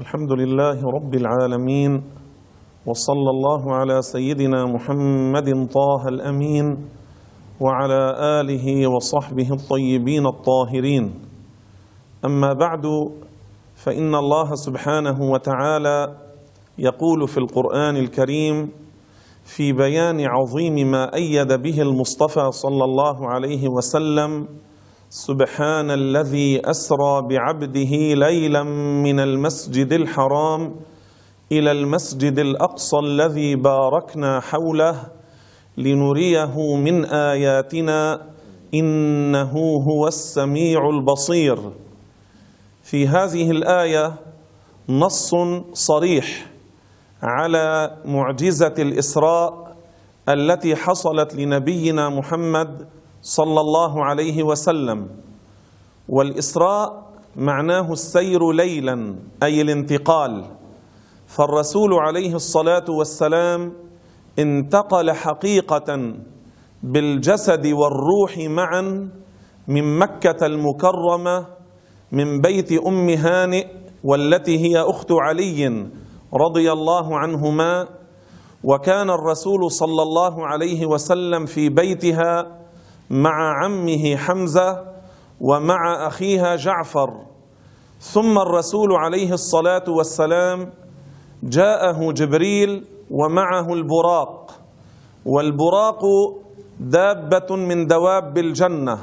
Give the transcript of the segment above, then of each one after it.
الحمد لله رب العالمين وصلى الله على سيدنا محمد طه الامين وعلى اله وصحبه الطيبين الطاهرين اما بعد فان الله سبحانه وتعالى يقول في القران الكريم في بيان عظيم ما ايد به المصطفى صلى الله عليه وسلم سبحان الذي اسرى بعبده ليلا من المسجد الحرام الى المسجد الاقصى الذي باركنا حوله لنريه من اياتنا انه هو السميع البصير في هذه الايه نص صريح على معجزه الاسراء التي حصلت لنبينا محمد صلى الله عليه وسلم والإسراء معناه السير ليلا أي الانتقال فالرسول عليه الصلاة والسلام انتقل حقيقة بالجسد والروح معا من مكة المكرمة من بيت أم هانئ والتي هي أخت علي رضي الله عنهما وكان الرسول صلى الله عليه وسلم في بيتها مع عمه حمزة ومع أخيها جعفر ثم الرسول عليه الصلاة والسلام جاءه جبريل ومعه البراق والبراق دابة من دواب الجنة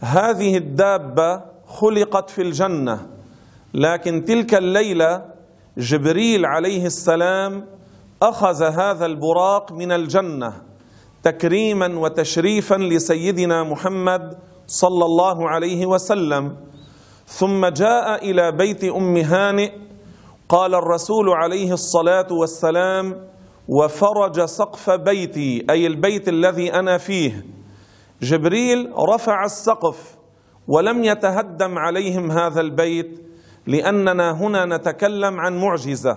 هذه الدابة خلقت في الجنة لكن تلك الليلة جبريل عليه السلام أخذ هذا البراق من الجنة تكريما وتشريفا لسيدنا محمد صلى الله عليه وسلم ثم جاء الى بيت ام هانئ قال الرسول عليه الصلاه والسلام وفرج سقف بيتي اي البيت الذي انا فيه جبريل رفع السقف ولم يتهدم عليهم هذا البيت لاننا هنا نتكلم عن معجزه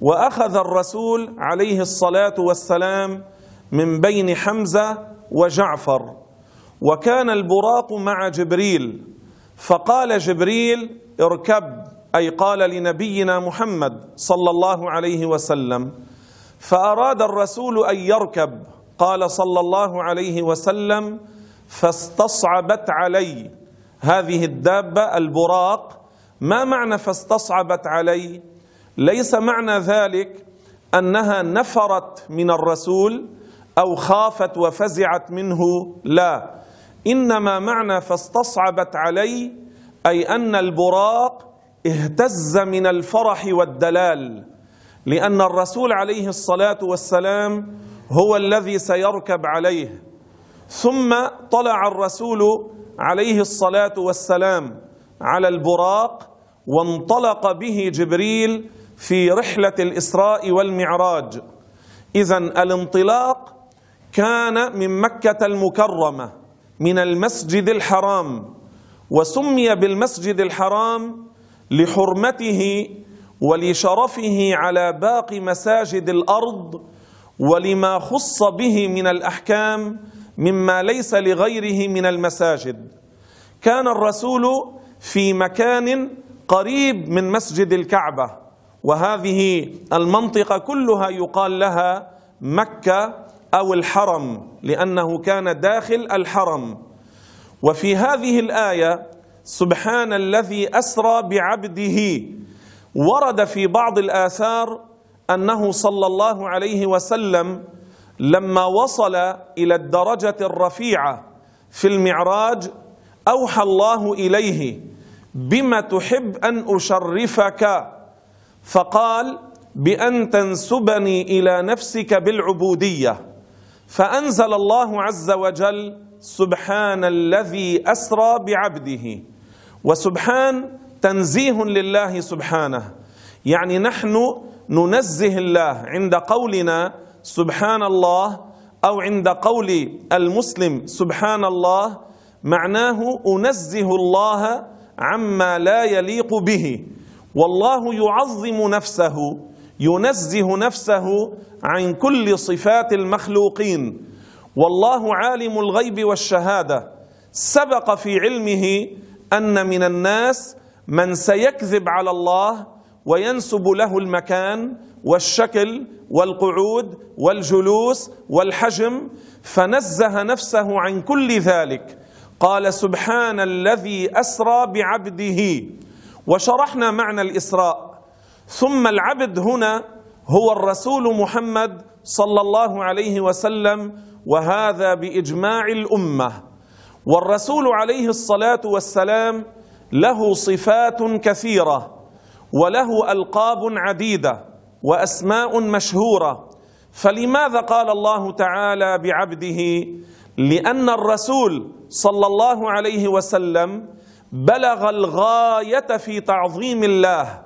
واخذ الرسول عليه الصلاه والسلام من بين حمزة وجعفر وكان البراق مع جبريل فقال جبريل اركب أي قال لنبينا محمد صلى الله عليه وسلم فأراد الرسول أن يركب قال صلى الله عليه وسلم فاستصعبت علي هذه الدابة البراق ما معنى فاستصعبت علي ليس معنى ذلك أنها نفرت من الرسول أو خافت وفزعت منه لا إنما معنى فاستصعبت علي أي أن البراق اهتز من الفرح والدلال لأن الرسول عليه الصلاة والسلام هو الذي سيركب عليه ثم طلع الرسول عليه الصلاة والسلام على البراق وانطلق به جبريل في رحلة الإسراء والمعراج إذا الانطلاق كان من مكة المكرمة من المسجد الحرام وسمي بالمسجد الحرام لحرمته ولشرفه على باقي مساجد الأرض ولما خص به من الأحكام مما ليس لغيره من المساجد كان الرسول في مكان قريب من مسجد الكعبة وهذه المنطقة كلها يقال لها مكة أو الحرم لأنه كان داخل الحرم وفي هذه الآية سبحان الذي أسرى بعبده ورد في بعض الآثار أنه صلى الله عليه وسلم لما وصل إلى الدرجة الرفيعة في المعراج أوحى الله إليه بما تحب أن أشرفك فقال بأن تنسبني إلى نفسك بالعبودية فأنزل الله عز وجل سبحان الذي أسرى بعبده وسبحان تنزيه لله سبحانه يعني نحن ننزه الله عند قولنا سبحان الله أو عند قول المسلم سبحان الله معناه أنزه الله عما لا يليق به والله يعظم نفسه ينزه نفسه عن كل صفات المخلوقين والله عالم الغيب والشهاده سبق في علمه ان من الناس من سيكذب على الله وينسب له المكان والشكل والقعود والجلوس والحجم فنزه نفسه عن كل ذلك قال سبحان الذي اسرى بعبده وشرحنا معنى الاسراء ثم العبد هنا هو الرسول محمد صلى الله عليه وسلم وهذا باجماع الامه والرسول عليه الصلاه والسلام له صفات كثيره وله القاب عديده واسماء مشهوره فلماذا قال الله تعالى بعبده لان الرسول صلى الله عليه وسلم بلغ الغايه في تعظيم الله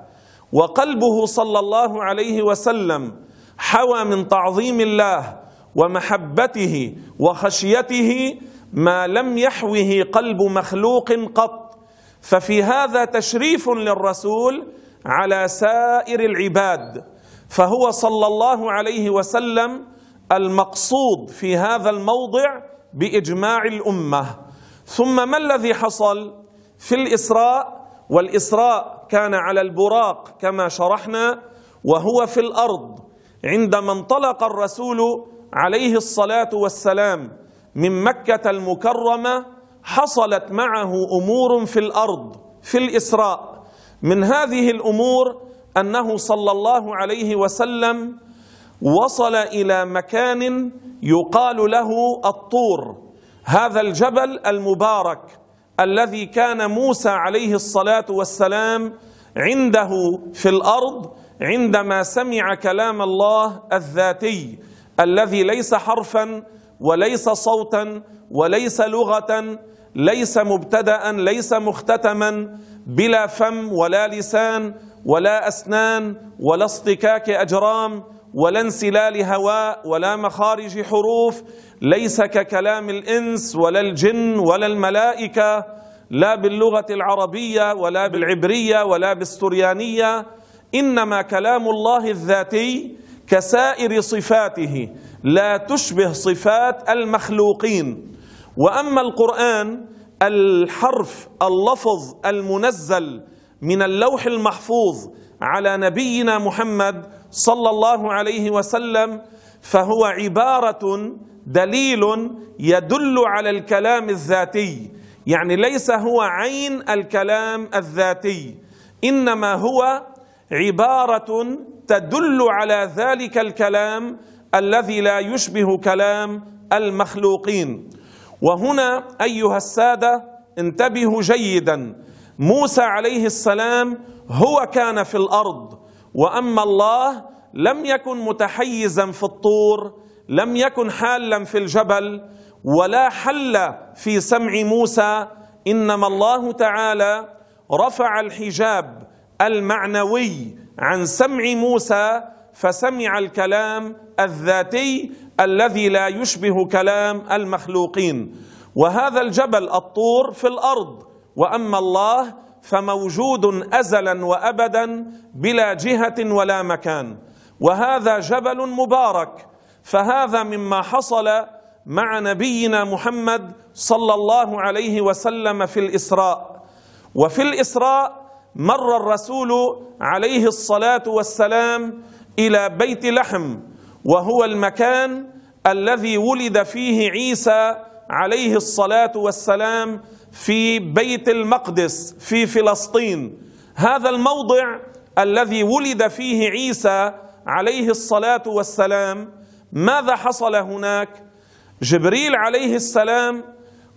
وقلبه صلى الله عليه وسلم حوى من تعظيم الله ومحبته وخشيته ما لم يحوه قلب مخلوق قط ففي هذا تشريف للرسول على سائر العباد فهو صلى الله عليه وسلم المقصود في هذا الموضع باجماع الامه ثم ما الذي حصل في الاسراء والاسراء كان على البراق كما شرحنا وهو في الأرض عندما انطلق الرسول عليه الصلاة والسلام من مكة المكرمة حصلت معه أمور في الأرض في الإسراء من هذه الأمور أنه صلى الله عليه وسلم وصل إلى مكان يقال له الطور هذا الجبل المبارك الذي كان موسى عليه الصلاة والسلام عنده في الأرض عندما سمع كلام الله الذاتي الذي ليس حرفا وليس صوتا وليس لغة ليس مبتدأ ليس مختتما بلا فم ولا لسان ولا أسنان ولا اصطكاك أجرام ولا انسلال هواء ولا مخارج حروف ليس ككلام الإنس ولا الجن ولا الملائكة لا باللغة العربية ولا بالعبرية ولا بالسريانية إنما كلام الله الذاتي كسائر صفاته لا تشبه صفات المخلوقين وأما القرآن الحرف اللفظ المنزل من اللوح المحفوظ على نبينا محمد صلى الله عليه وسلم فهو عبارة دليل يدل على الكلام الذاتي يعني ليس هو عين الكلام الذاتي إنما هو عبارة تدل على ذلك الكلام الذي لا يشبه كلام المخلوقين وهنا أيها السادة انتبهوا جيدا موسى عليه السلام هو كان في الأرض واما الله لم يكن متحيزا في الطور لم يكن حالا في الجبل ولا حل في سمع موسى انما الله تعالى رفع الحجاب المعنوي عن سمع موسى فسمع الكلام الذاتي الذي لا يشبه كلام المخلوقين وهذا الجبل الطور في الارض واما الله فموجود ازلا وابدا بلا جهه ولا مكان وهذا جبل مبارك فهذا مما حصل مع نبينا محمد صلى الله عليه وسلم في الاسراء وفي الاسراء مر الرسول عليه الصلاه والسلام الى بيت لحم وهو المكان الذي ولد فيه عيسى عليه الصلاه والسلام في بيت المقدس في فلسطين هذا الموضع الذي ولد فيه عيسى عليه الصلاه والسلام ماذا حصل هناك جبريل عليه السلام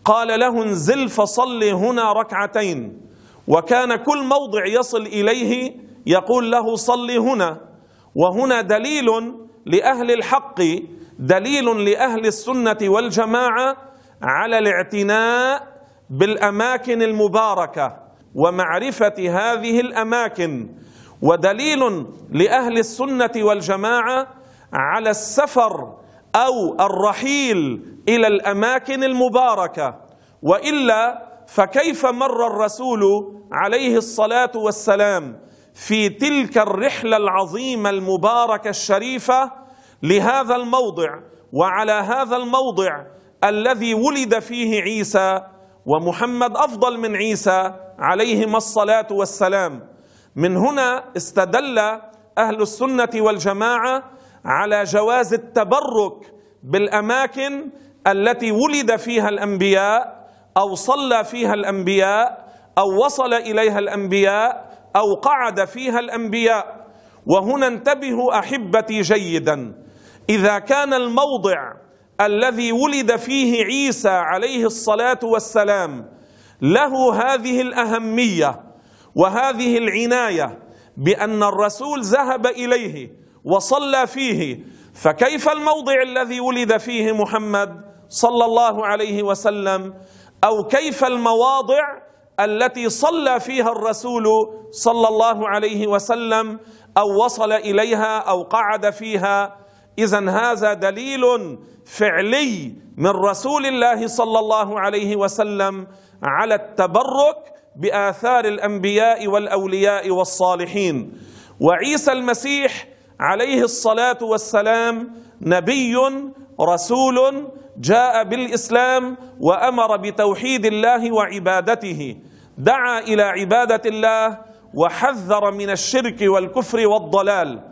قال له انزل فصل هنا ركعتين وكان كل موضع يصل اليه يقول له صل هنا وهنا دليل لاهل الحق دليل لاهل السنه والجماعه على الاعتناء بالأماكن المباركة ومعرفة هذه الأماكن ودليل لأهل السنة والجماعة على السفر أو الرحيل إلى الأماكن المباركة وإلا فكيف مر الرسول عليه الصلاة والسلام في تلك الرحلة العظيمة المباركة الشريفة لهذا الموضع وعلى هذا الموضع الذي ولد فيه عيسى ومحمد افضل من عيسى عليهما الصلاه والسلام من هنا استدل اهل السنه والجماعه على جواز التبرك بالاماكن التي ولد فيها الانبياء او صلى فيها الانبياء او وصل اليها الانبياء او قعد فيها الانبياء وهنا انتبهوا احبتي جيدا اذا كان الموضع الذي ولد فيه عيسى عليه الصلاه والسلام له هذه الاهميه وهذه العنايه بان الرسول ذهب اليه وصلى فيه فكيف الموضع الذي ولد فيه محمد صلى الله عليه وسلم او كيف المواضع التي صلى فيها الرسول صلى الله عليه وسلم او وصل اليها او قعد فيها إذا هذا دليل فعلي من رسول الله صلى الله عليه وسلم على التبرك بآثار الأنبياء والأولياء والصالحين وعيسى المسيح عليه الصلاة والسلام نبي رسول جاء بالإسلام وأمر بتوحيد الله وعبادته دعا إلى عبادة الله وحذر من الشرك والكفر والضلال